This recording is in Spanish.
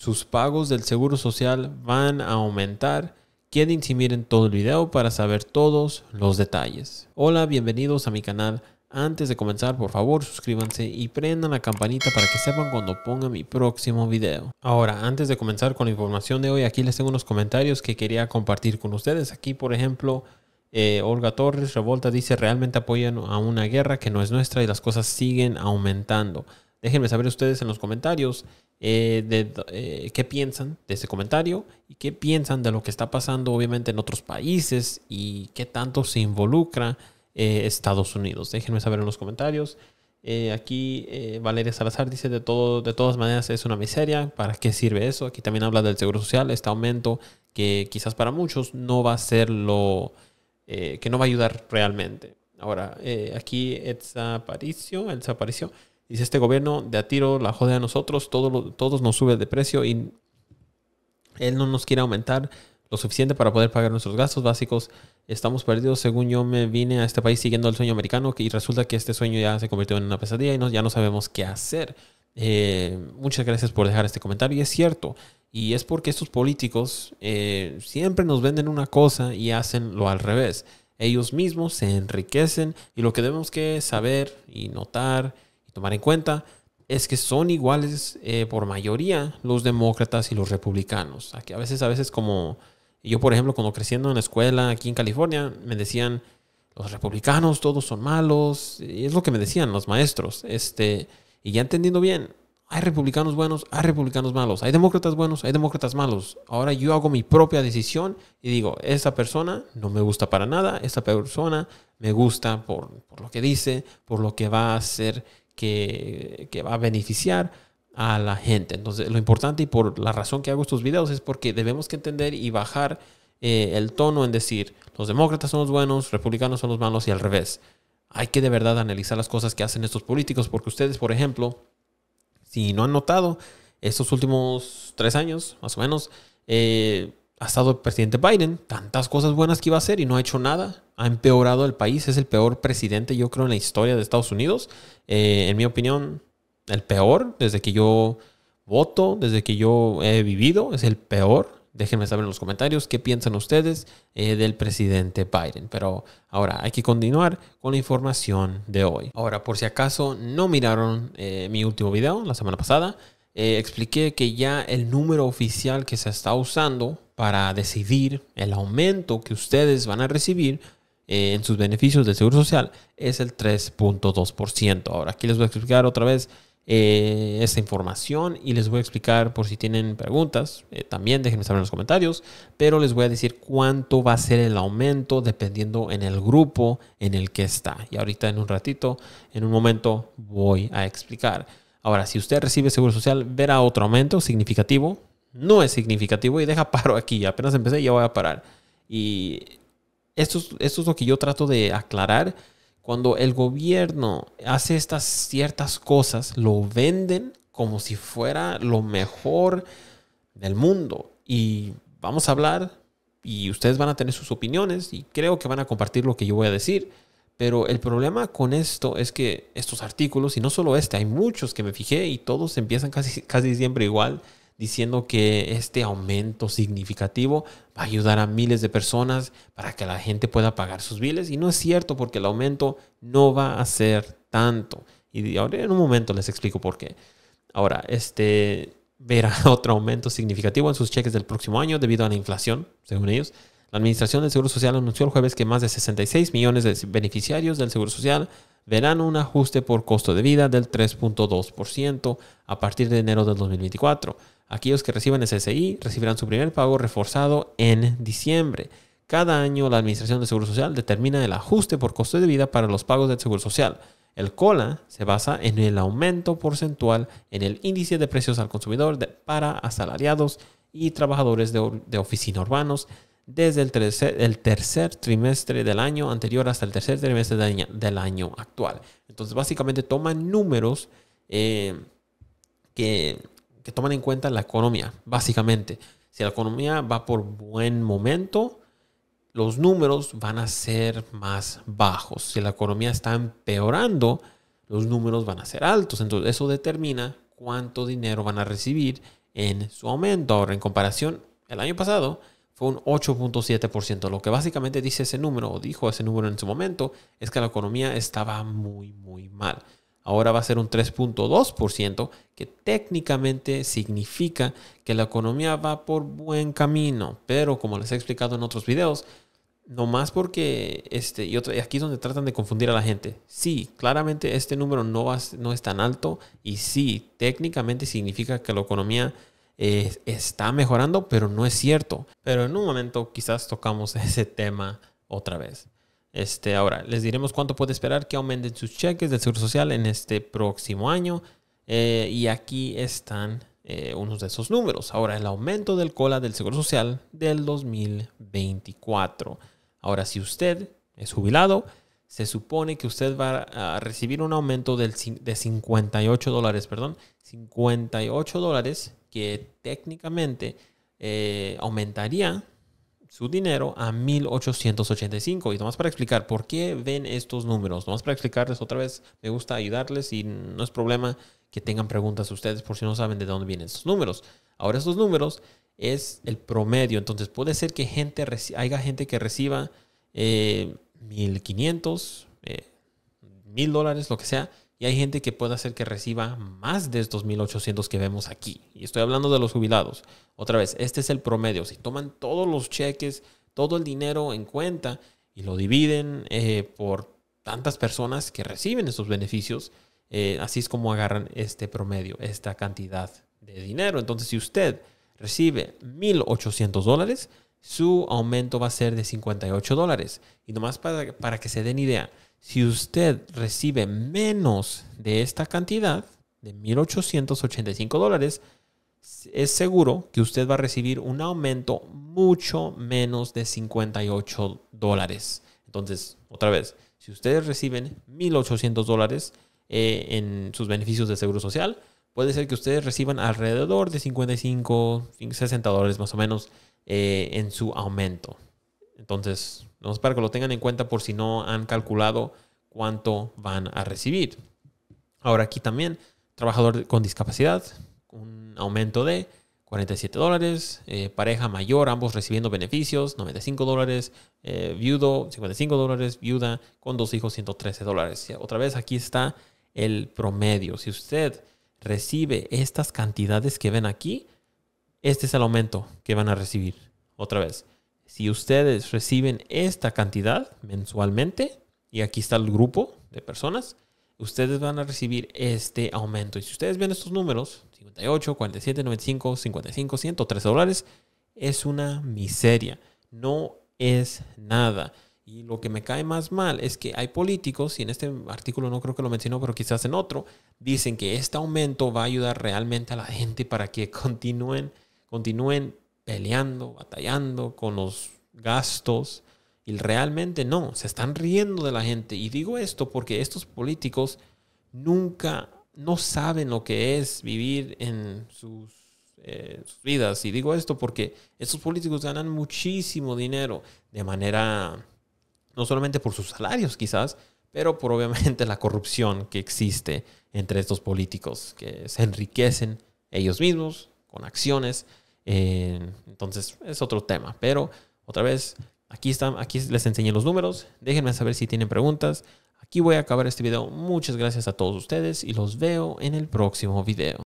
sus pagos del seguro social van a aumentar. Quieren si miren todo el video para saber todos los detalles. Hola, bienvenidos a mi canal. Antes de comenzar, por favor, suscríbanse y prendan la campanita para que sepan cuando ponga mi próximo video. Ahora, antes de comenzar con la información de hoy, aquí les tengo unos comentarios que quería compartir con ustedes. Aquí, por ejemplo, eh, Olga Torres Revolta dice, realmente apoyan a una guerra que no es nuestra y las cosas siguen aumentando. Déjenme saber ustedes en los comentarios eh, eh, qué piensan de ese comentario y qué piensan de lo que está pasando obviamente en otros países y qué tanto se involucra eh, Estados Unidos. Déjenme saber en los comentarios. aquí Valeria Salazar dice de, todo, de todas maneras es una miseria. ¿Para qué sirve eso? Aquí también habla del Seguro Social, este aumento que quizás para muchos no va a ser lo que no va a ayudar realmente. Ahora, aquí Elsa Aparicio, Dice, este gobierno de a tiro la jode a nosotros, todos nos sube de precio y él no nos quiere aumentar lo suficiente para poder pagar nuestros gastos básicos. Estamos perdidos, según yo me vine a este país siguiendo el sueño americano y resulta que este sueño ya se convirtió en una pesadilla y ya no sabemos qué hacer. Eh, muchas gracias por dejar este comentario y es cierto. Y es porque estos políticos eh, siempre nos venden una cosa y hacen lo al revés. Ellos mismos se enriquecen y lo que debemos que saber y notar tomar en cuenta es que son iguales eh, por mayoría los demócratas y los republicanos. Aquí a veces, a veces como yo, por ejemplo, cuando creciendo en la escuela aquí en California, me decían, los republicanos todos son malos, es lo que me decían los maestros. Este, y ya entendiendo bien, hay republicanos buenos, hay republicanos malos, hay demócratas buenos, hay demócratas malos. Ahora yo hago mi propia decisión y digo, esa persona no me gusta para nada, esta persona me gusta por, por lo que dice, por lo que va a hacer que, va a beneficiar a la gente. Entonces, lo importante y por la razón que hago estos videos es porque debemos que entender y bajar eh, el tono en decir, los demócratas son los buenos, republicanos son los malos y al revés. Hay que de verdad analizar las cosas que hacen estos políticos porque ustedes, por ejemplo, si no han notado, estos últimos tres años, más o menos, eh, ha estado el presidente Biden, tantas cosas buenas que iba a hacer y no ha hecho nada. Ha empeorado el país, es el peor presidente, yo creo, en la historia de Estados Unidos. Eh, en mi opinión, el peor desde que yo voto, desde que yo he vivido, es el peor. Déjenme saber en los comentarios qué piensan ustedes eh, del presidente Biden. Pero ahora hay que continuar con la información de hoy. Ahora, por si acaso no miraron eh, mi último video la semana pasada, expliqué que ya el número oficial que se está usando para decidir el aumento que ustedes van a recibir eh, en sus beneficios del Seguro Social es el 3.2%. Ahora, aquí les voy a explicar otra vez esa eh, esta información y les voy a explicar por si tienen preguntas, eh, también déjenme saber en los comentarios, pero les voy a decir cuánto va a ser el aumento dependiendo en el grupo en el que está. Y ahorita en un ratito, en un momento, voy a explicar. Ahora, si usted recibe seguro social, verá otro aumento significativo no es significativo y deja paro aquí. Apenas empecé ya voy a parar. Y esto es, esto es lo que yo trato de aclarar. Cuando el gobierno hace estas ciertas cosas, lo venden como si fuera lo mejor del mundo. Y vamos a hablar y ustedes van a tener sus opiniones y creo que van a compartir lo que yo voy a decir. Pero el problema con esto es que estos artículos, y no solo este, hay muchos que me fijé y todos empiezan casi, casi siempre igual diciendo que este aumento significativo va a ayudar a miles de personas para que la gente pueda pagar sus biles. Y no es cierto porque el aumento no va a ser tanto. Y ahora en un momento les explico por qué. Ahora, este verá otro aumento significativo en sus cheques del próximo año debido a la inflación, según ellos. La Administración del Seguro Social anunció el jueves que más de 66 millones de beneficiarios del Seguro Social verán un ajuste por costo de vida del 3.2% a partir de enero del 2024. Aquellos que reciban SSI recibirán su primer pago reforzado en diciembre. Cada año la Administración de Seguro Social determina el ajuste por costo de vida para los pagos del Seguro Social. El COLA se basa en el aumento porcentual en el índice de precios al consumidor para asalariados y trabajadores de, de oficina urbanos desde el tercer, tercer trimestre del año anterior hasta el tercer trimestre del año, del año actual. Entonces, básicamente toman números eh, que, que toman en cuenta la economía, básicamente. Si la economía va por buen momento, los números van a ser más bajos. Si la economía está empeorando, los números van a ser altos. Entonces eso determina cuánto dinero van a recibir en su aumento. Ahora, en comparación, el año pasado, un 8.7%. Lo que básicamente dice ese número, o dijo ese número en su momento, es que la economía estaba muy, muy mal. Ahora va a ser un 3.2%, que técnicamente significa que la economía va por buen camino. Pero como les he explicado en otros videos, no más porque, este, y, otro, y aquí es donde tratan de confundir a la gente. Sí, claramente este número no, no es tan alto y sí, técnicamente significa que la economía está mejorando, pero no es cierto. Pero en un momento quizás tocamos ese tema otra vez. Este, ahora, les diremos cuánto puede esperar que aumenten sus cheques del Seguro Social en este próximo año. Eh, y aquí están eh, unos de esos números. Ahora, el aumento del cola del Seguro Social del 2024. Ahora, si usted es jubilado, se supone que usted va a recibir un aumento del, de 58 dólares, perdón, 58 dólares que técnicamente eh, aumentaría su dinero a 1885. Y nomás para explicar por qué ven estos números, nomás para explicarles otra vez, me gusta ayudarles y no es problema que tengan preguntas ustedes por si no saben de dónde vienen estos números. Ahora estos números es el promedio, entonces puede ser que gente, haya gente que reciba... Eh, 1500, 1,000 eh, dólares, lo que sea. Y hay gente que puede hacer que reciba más de estos 1.800 que vemos aquí. Y estoy hablando de los jubilados. Otra vez, este es el promedio. Si toman todos los cheques, todo el dinero en cuenta y lo dividen eh, por tantas personas que reciben esos beneficios, eh, así es como agarran este promedio, esta cantidad de dinero. Entonces, si usted recibe 1.800 dólares, su aumento va a ser de 58 dólares. Y nomás para, para que se den idea, si usted recibe menos de esta cantidad, de 1.885 dólares, es seguro que usted va a recibir un aumento mucho menos de 58 dólares. Entonces, otra vez, si ustedes reciben 1.800 dólares eh, en sus beneficios de seguro social, puede ser que ustedes reciban alrededor de 55, 60 dólares más o menos eh, en su aumento. Entonces, vamos para que lo tengan en cuenta por si no han calculado cuánto van a recibir. Ahora aquí también, trabajador con discapacidad, un aumento de 47 dólares, eh, pareja mayor, ambos recibiendo beneficios, 95 dólares, eh, viudo, 55 dólares, viuda con dos hijos, 113 dólares. Otra vez, aquí está el promedio. Si usted recibe estas cantidades que ven aquí, este es el aumento que van a recibir. Otra vez, si ustedes reciben esta cantidad mensualmente, y aquí está el grupo de personas, ustedes van a recibir este aumento. Y si ustedes ven estos números, 58, 47, 95, 55, 103 dólares, es una miseria, no es nada. Y lo que me cae más mal es que hay políticos, y en este artículo no creo que lo mencionó, pero quizás en otro, dicen que este aumento va a ayudar realmente a la gente para que continúen continúen peleando, batallando con los gastos. Y realmente no, se están riendo de la gente. Y digo esto porque estos políticos nunca, no saben lo que es vivir en sus, eh, vidas. Y digo esto porque estos políticos ganan muchísimo dinero de manera, no solamente por sus salarios quizás, pero por obviamente la corrupción que existe entre estos políticos que se enriquecen ellos mismos con acciones eh, entonces es otro tema, pero otra vez, aquí, están, aquí les enseñé los números, déjenme saber si tienen preguntas. Aquí voy a acabar este video. Muchas gracias a todos ustedes y los veo en el próximo video.